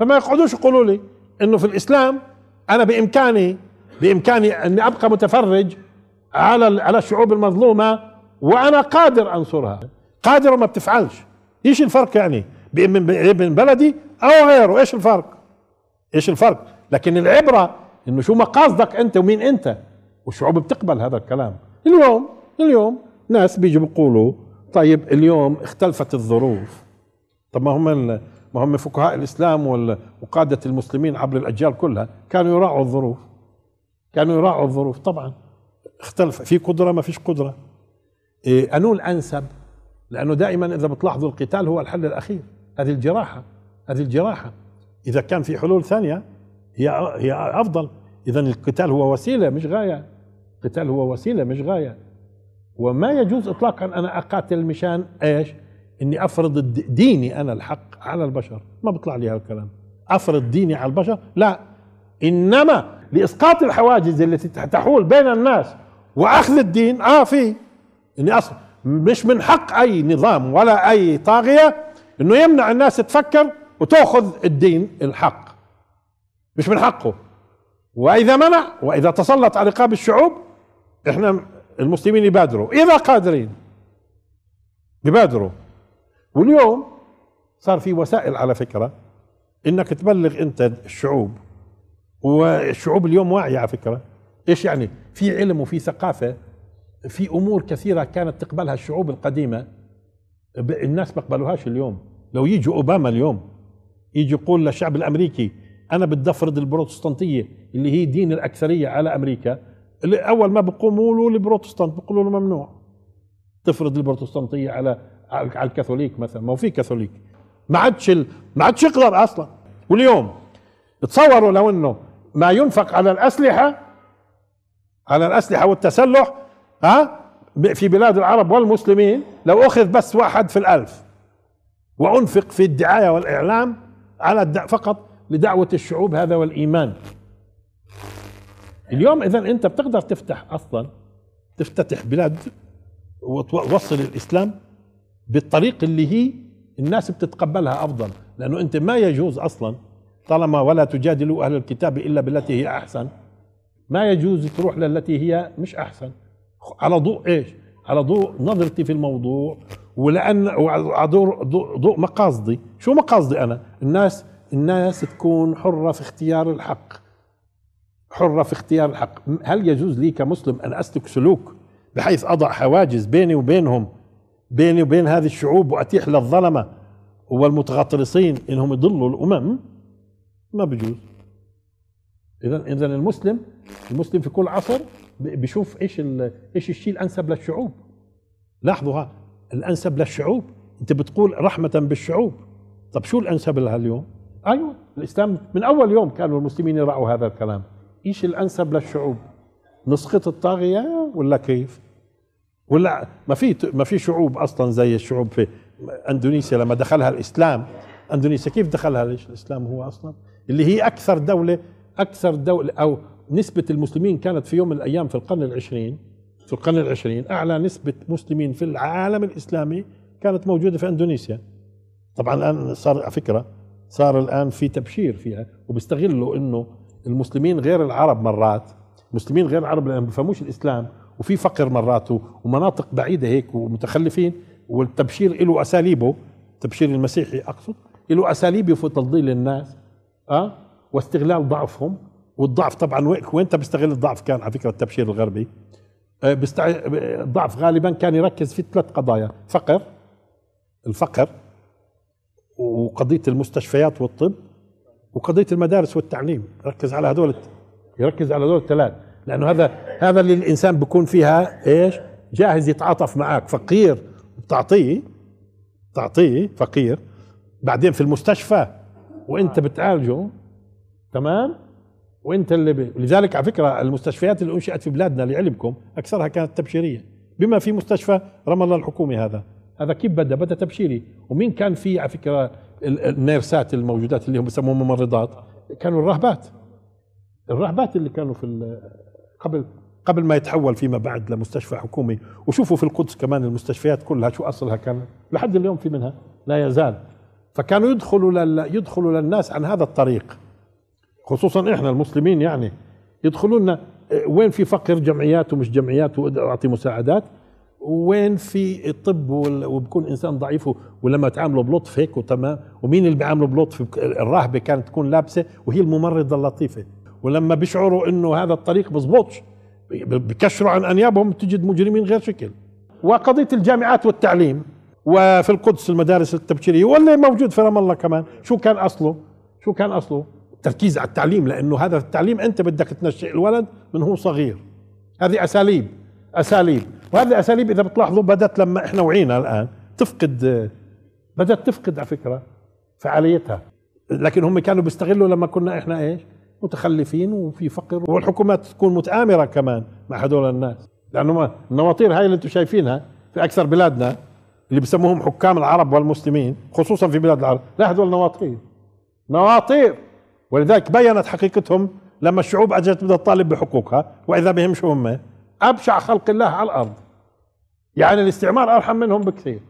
فما يقعدوش يقولوا لي انه في الاسلام انا بامكاني بامكاني اني ابقى متفرج على على الشعوب المظلومه وانا قادر انصرها قادر وما بتفعلش ايش الفرق يعني ابن بلدي او غيره ايش الفرق ايش الفرق لكن العبره انه شو مقاصدك انت ومين انت والشعوب بتقبل هذا الكلام اليوم اليوم ناس بيجوا بيقولوا طيب اليوم اختلفت الظروف طب ما هم ما هم فقهاء الاسلام وقاده المسلمين عبر الاجيال كلها كانوا يراعوا الظروف كانوا يراعوا الظروف طبعا اختلف في قدره ما فيش قدره إيه انو الانسب لانه دائما اذا بتلاحظوا القتال هو الحل الاخير هذه الجراحه هذه الجراحه اذا كان في حلول ثانيه هي هي افضل اذا القتال هو وسيله مش غايه القتال هو وسيله مش غايه وما يجوز اطلاقا انا اقاتل مشان ايش؟ اني افرض ديني انا الحق على البشر ما بيطلع لي هالكلام افرض ديني على البشر لا انما لاسقاط الحواجز التي تحول بين الناس واخذ الدين اه في اني اصلا مش من حق اي نظام ولا اي طاغيه انه يمنع الناس تفكر وتاخذ الدين الحق مش من حقه واذا منع واذا تسلط على رقاب الشعوب احنا المسلمين يبادروا اذا قادرين يبادروا واليوم صار في وسائل على فكره انك تبلغ انت الشعوب والشعوب اليوم واعيه على فكره ايش يعني في علم وفي ثقافه في امور كثيره كانت تقبلها الشعوب القديمه الناس بقبلوهاش اليوم لو يجي اوباما اليوم يجي يقول للشعب الامريكي انا بدي افرض البروتستانتيه اللي هي دين الاكثريه على امريكا اول ما بقوموا له البروتستانت بيقولوا له ممنوع تفرض البروتستانتيه على على الكاثوليك مثلا ما هو في كاثوليك ما عادش ما عادش يقدر اصلا واليوم تصوروا لو انه ما ينفق على الاسلحه على الاسلحه والتسلح ها في بلاد العرب والمسلمين لو اخذ بس واحد في الالف وانفق في الدعايه والاعلام على فقط لدعوه الشعوب هذا والايمان اليوم اذا انت بتقدر تفتح اصلا تفتتح بلاد وتوصل الاسلام بالطريق اللي هي الناس بتتقبلها افضل لانه انت ما يجوز اصلا طالما ولا تجادلوا اهل الكتاب الا بالتي هي احسن ما يجوز تروح للتي هي مش احسن على ضوء ايش على ضوء نظرتي في الموضوع ولان ضوء ضوء مقاصدي شو مقاصدي انا الناس الناس تكون حره في اختيار الحق حره في اختيار الحق هل يجوز لي كمسلم ان اسلك سلوك بحيث اضع حواجز بيني وبينهم بيني وبين هذه الشعوب واتيح للظلمه والمتغطرسين انهم يضلوا الامم ما بجوز اذا اذا المسلم المسلم في كل عصر بيشوف ايش ايش الشيء الانسب للشعوب لاحظوا ها الانسب للشعوب انت بتقول رحمه بالشعوب طب شو الانسب لها اليوم؟ ايوه الاسلام من اول يوم كانوا المسلمين يرعوا هذا الكلام ايش الانسب للشعوب؟ نسخه الطاغيه ولا كيف؟ ولا ما في ما في شعوب اصلا زي الشعوب في اندونيسيا لما دخلها الاسلام اندونيسيا كيف دخلها الاسلام هو اصلا اللي هي اكثر دوله اكثر دوله او نسبه المسلمين كانت في يوم من الايام في القرن العشرين في القرن العشرين اعلى نسبه مسلمين في العالم الاسلامي كانت موجوده في اندونيسيا طبعا الان صار على فكره صار الان في تبشير فيها وبيستغلوا انه المسلمين غير العرب مرات مسلمين غير العرب لان ما بيفهموش الاسلام وفي فقر مرات ومناطق بعيده هيك ومتخلفين والتبشير له اساليبه التبشير المسيحي اقصد له اساليب في تضليل الناس اه واستغلال ضعفهم والضعف طبعا وين انت بيستغل الضعف كان على فكره التبشير الغربي آه، بستع... الضعف غالبا كان يركز في ثلاث قضايا فقر الفقر وقضيه المستشفيات والطب وقضيه المدارس والتعليم ركز على هذول يركز على هذول الثلاث لانه هذا هذا اللي الانسان بيكون فيها ايش جاهز يتعاطف معك فقير بتعطيه تعطيه فقير بعدين في المستشفى وانت آه. بتعالجه تمام وانت اللي ب... لذلك على فكره المستشفيات اللي انشئت في بلادنا لعلمكم اكثرها كانت تبشيريه بما في مستشفى رام الله الحكومي هذا هذا كيف بدا بدا تبشيري ومين كان في على فكره النيرسات الموجودات اللي هم بيسموهم ممرضات كانوا الرهبات الرهبات اللي كانوا في قبل قبل ما يتحول فيما بعد لمستشفى حكومي وشوفوا في القدس كمان المستشفيات كلها شو اصلها كان لحد اليوم في منها لا يزال فكانوا يدخلوا لل... يدخلوا للناس عن هذا الطريق خصوصا احنا المسلمين يعني يدخلوا آه، لنا وين في فقر جمعيات ومش جمعيات واعطي مساعدات وين في الطب وبكون انسان ضعيف ولما تعامله بلطف هيك وتمام ومين اللي بيعامله بلطف الراهبه كانت تكون لابسه وهي الممرضه اللطيفه ولما بيشعروا انه هذا الطريق بزبطش بكشروا عن انيابهم تجد مجرمين غير شكل وقضيه الجامعات والتعليم وفي القدس المدارس التبشيريه واللي موجود في رام الله كمان شو كان اصله شو كان اصله التركيز على التعليم لانه هذا التعليم انت بدك تنشئ الولد من هو صغير هذه اساليب اساليب وهذه الاساليب اذا بتلاحظوا بدات لما احنا وعينا الان تفقد بدات تفقد على فكره فعاليتها لكن هم كانوا بيستغلوا لما كنا احنا ايش متخلفين وفي فقر والحكومات تكون متآمرة كمان مع هذول الناس لأنه النواطير هاي اللي أنتم شايفينها في أكثر بلادنا اللي بسموهم حكام العرب والمسلمين خصوصا في بلاد العرب لا هذول نواطير نواطير ولذلك بينت حقيقتهم لما الشعوب اجت بدها تطالب بحقوقها واذا بهم شو هم ابشع خلق الله على الارض يعني الاستعمار ارحم منهم بكثير